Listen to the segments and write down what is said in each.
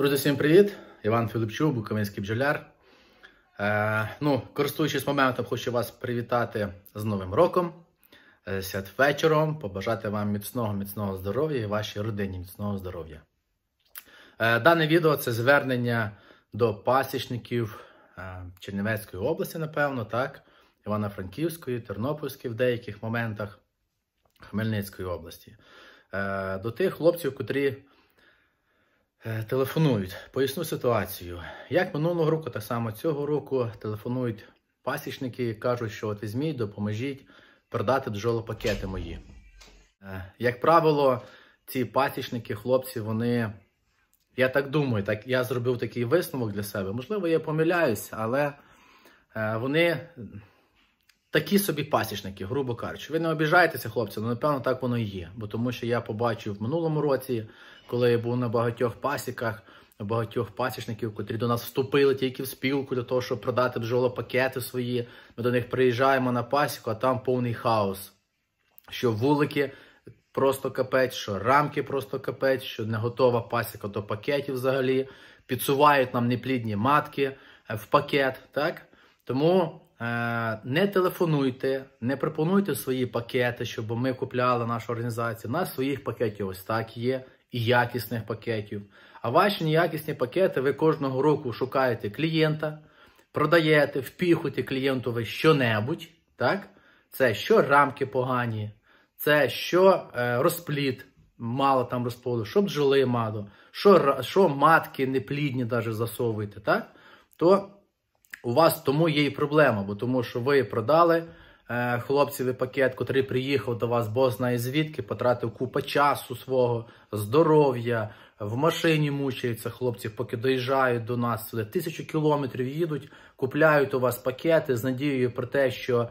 Друзі, всім привіт! Іван Філипчук, Буковинський бджоляр. Е, ну, Користуючись моментом, хочу вас привітати з Новим роком, е, вечором побажати вам міцного, міцного здоров'я і вашій родині міцного здоров'я. Е, дане відео це звернення до пасічників е, Чернівецької області, напевно, так, Івано-Франківської, Тернопільської в деяких моментах Хмельницької області. Е, до тих хлопців, котрі. Е, телефонують, поясню ситуацію. Як минулого року, так само цього року телефонують пасічники і кажуть, що візьміть, допоможіть продати бджолопакети мої. Е, як правило, ці пасічники, хлопці, вони, я так думаю, так я зробив такий висновок для себе. Можливо, я помиляюсь, але е, вони такі собі пасічники, грубо кажучи. Ви не обіжаєтеся, хлопці, але ну, напевно так воно і є. Бо тому що я побачив в минулому році, коли я був на багатьох пасіках, багатьох пасічників, котрі до нас вступили тільки в спілку для того, щоб продати бджолопакети свої. Ми до них приїжджаємо на пасіку, а там повний хаос. Що вулики. Просто капець, що рамки просто капець, що не готова пасіка до пакетів взагалі, підсувають нам неплідні матки е, в пакет. так? Тому Е, не телефонуйте, не пропонуйте свої пакети, щоб ми купляли нашу організацію. У нас своїх пакетів ось так є, і якісних пакетів. А ваші неякісні пакети ви кожного року шукаєте клієнта, продаєте, впіхуєте клієнтове що-небудь. так? Це що рамки погані, це що е, розпліт, мало там розплоду, що бджоли мало, що що матки неплідні, навіть засовуєте, так? То у вас тому є і проблема, бо тому що ви продали е, хлопцеві пакет, який приїхав до вас, бо знає звідки, потратив купа часу свого, здоров'я, в машині мучаються хлопці, поки доїжджають до нас, сюди. тисячу кілометрів їдуть, купляють у вас пакети з надією про те, що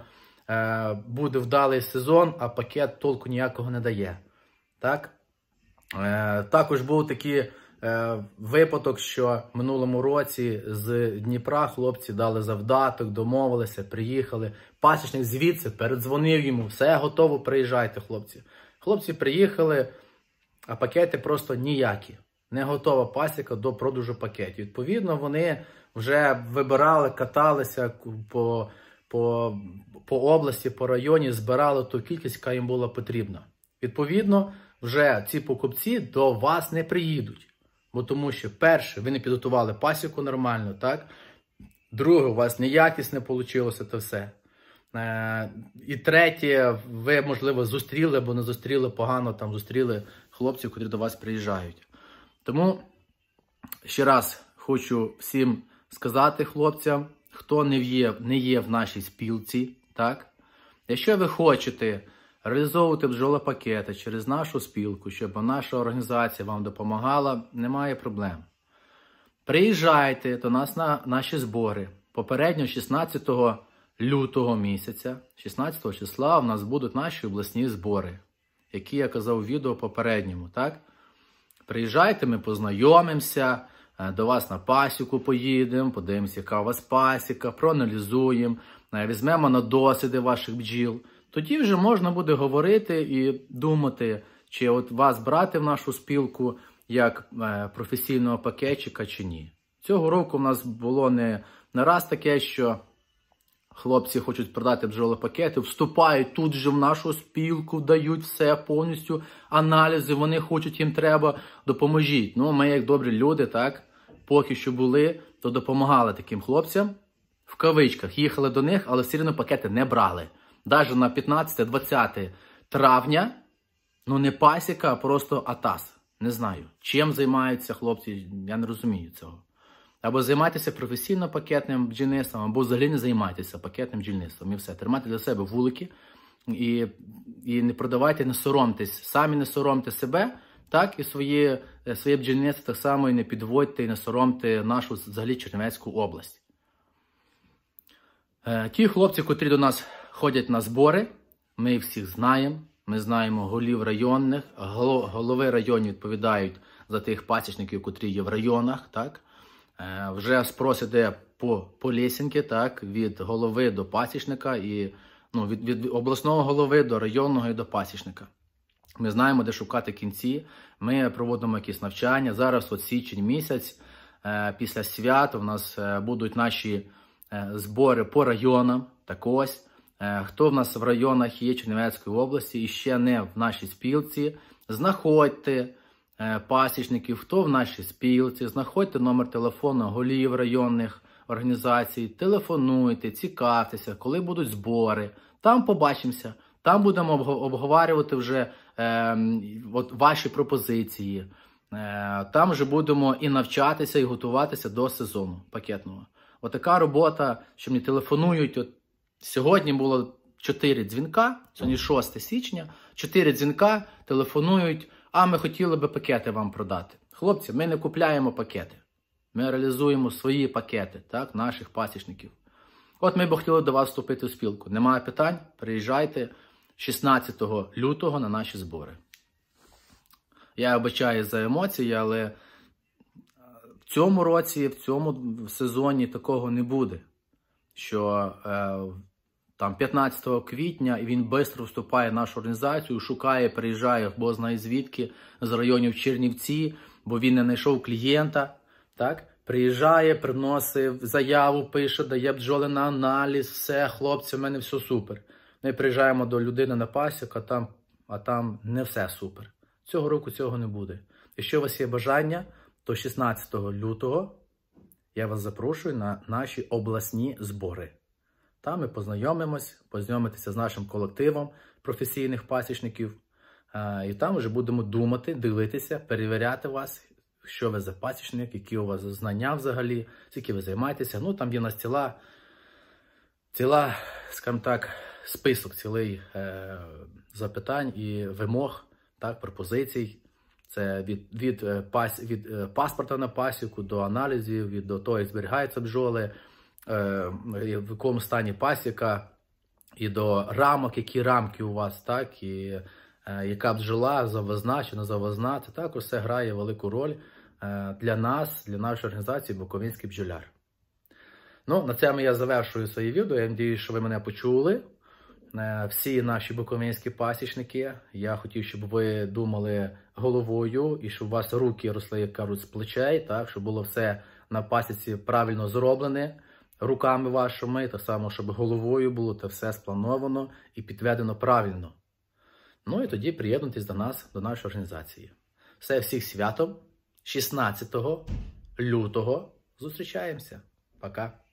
е, буде вдалий сезон, а пакет толку ніякого не дає. Так? Е, Також був такі. Е, випадок, що минулому році з Дніпра хлопці дали завдаток, домовилися, приїхали. Пасічник звідси передзвонив йому, все готово, приїжджайте, хлопці. Хлопці приїхали, а пакети просто ніякі. Не готова пасіка до продажу пакетів. Відповідно, вони вже вибирали, каталися по, по, по області, по районі, збирали ту кількість, яка їм була потрібна. Відповідно, вже ці покупці до вас не приїдуть. Бо тому що, перше, ви не підготували пасіку нормально, так? Друге, у вас неякісне вийшло це все. Е, і третє, ви, можливо, зустріли або не зустріли погано, там зустріли хлопців, котрі до вас приїжджають. Тому ще раз хочу всім сказати хлопцям, хто не є не є в нашій спілці, так? Якщо ви хочете. Реалізовувати бджолопакети через нашу спілку, щоб наша організація вам допомагала, немає проблем. Приїжджайте до нас на наші збори. Попередньо 16 лютого місяця, 16 числа, у нас будуть наші обласні збори, які я казав у відео попередньому. так? Приїжджайте, ми познайомимося, е, до вас на пасіку поїдемо, подивимося, яка у вас пасіка, проаналізуємо, е, візьмемо на досвіди ваших бджіл. Тоді вже можна буде говорити і думати, чи от вас брати в нашу спілку як е, професійного пакетчика чи ні. Цього року в нас було не, раз таке, що хлопці хочуть продати бджолопакети, вступають тут же в нашу спілку, дають все повністю аналізи. Вони хочуть, їм треба, допоможіть. Ну, ми, як добрі люди, так, поки що були, то допомагали таким хлопцям в кавичках. Їхали до них, але все одно пакети не брали. Даже на 15-20 травня, ну не пасіка, а просто атас. Не знаю, чим займаються хлопці, я не розумію цього. Або займайтеся професійно пакетним бджільництвом, або взагалі не займайтеся пакетним бджільництвом. І все. Тримайте для себе вулики і і не продавайте, не соромтесь. Самі не соромте себе, так і своє, е, своє бджільництво так само і не підводьте і не соромте нашу взагалі Чернівецьку область. Е, ті хлопці, котрі до нас ходять на збори. Ми всіх знаємо. Ми знаємо голів районних, голови районів відповідають за тих пасічників, котрі є в районах. так. Е, вже спрос іде по по лісінки, так, від голови до пасічника, і ну, від, від обласного голови до районного і до пасічника. Ми знаємо, де шукати кінці. Ми проводимо якісь навчання. Зараз, от січень місяць, е, після свят у нас е, будуть наші збори по районам. Так ось. Е, хто в нас в районах є Чернівецької області і ще не в нашій спілці, знаходьте е, пасічників, хто в нашій спілці, знаходьте номер телефону голів районних організацій, телефонуйте, цікавтеся, коли будуть збори. Там побачимося, там будемо обговорювати вже е, от ваші пропозиції. Е, Там вже будемо і навчатися, і готуватися до сезону пакетного. Отака робота, що мені телефонують. от Сьогодні було 4 дзвінка, сьогодні 6 січня. 4 дзвінка телефонують, а ми хотіли би пакети вам продати. Хлопці, ми не купляємо пакети. Ми реалізуємо свої пакети, так, наших пасічників. От ми б хотіли до вас вступити у спілку. Немає питань? Приїжджайте 16 лютого на наші збори. Я обичаю за емоції, але в цьому році, в цьому сезоні такого не буде. Що е, там 15 квітня, він швидко вступає в нашу організацію, шукає, приїжджає, бо знає звідки з районів Чернівці, бо він не знайшов клієнта. Так? Приїжджає, приносить заяву, пише, дає бджоли на аналіз, все, хлопці, в мене все супер. Ми приїжджаємо до людини на пасік, а там, а там не все супер. Цього року цього не буде. Якщо у вас є бажання, то 16 лютого я вас запрошую на наші обласні збори. Там ми познайомимось, познайомитися з нашим колективом професійних пасічників. Е, і там вже будемо думати, дивитися, перевіряти вас, що ви за пасічник, які у вас знання взагалі, скільки ви займаєтеся. Ну, там є у нас ціла, ціла скажімо так, список цілий е, запитань і вимог, так, пропозицій. Це від від, е, пас, від е, паспорта на пасіку до аналізів, від до того, як зберігаються бджоли. Е, в якому стані пасіка, і до рамок, які рамки у вас, так, і е, яка бджола, завозна чи не завозна, це також все грає велику роль е, для нас, для нашої організації Буковинський бджоляр. Ну, на цьому я завершую своє відео. Я надію, що ви мене почули. Всі наші буковинські пасічники. Я хотів, щоб ви думали головою і щоб у вас руки росли як кажуть, з плечей, так щоб було все на пасіці правильно зроблене руками вашими, так само, щоб головою було те все сплановано і підведено правильно. Ну і тоді приєднуйтесь до нас, до нашої організації. Все всіх святом, 16 лютого зустрічаємося. Пока!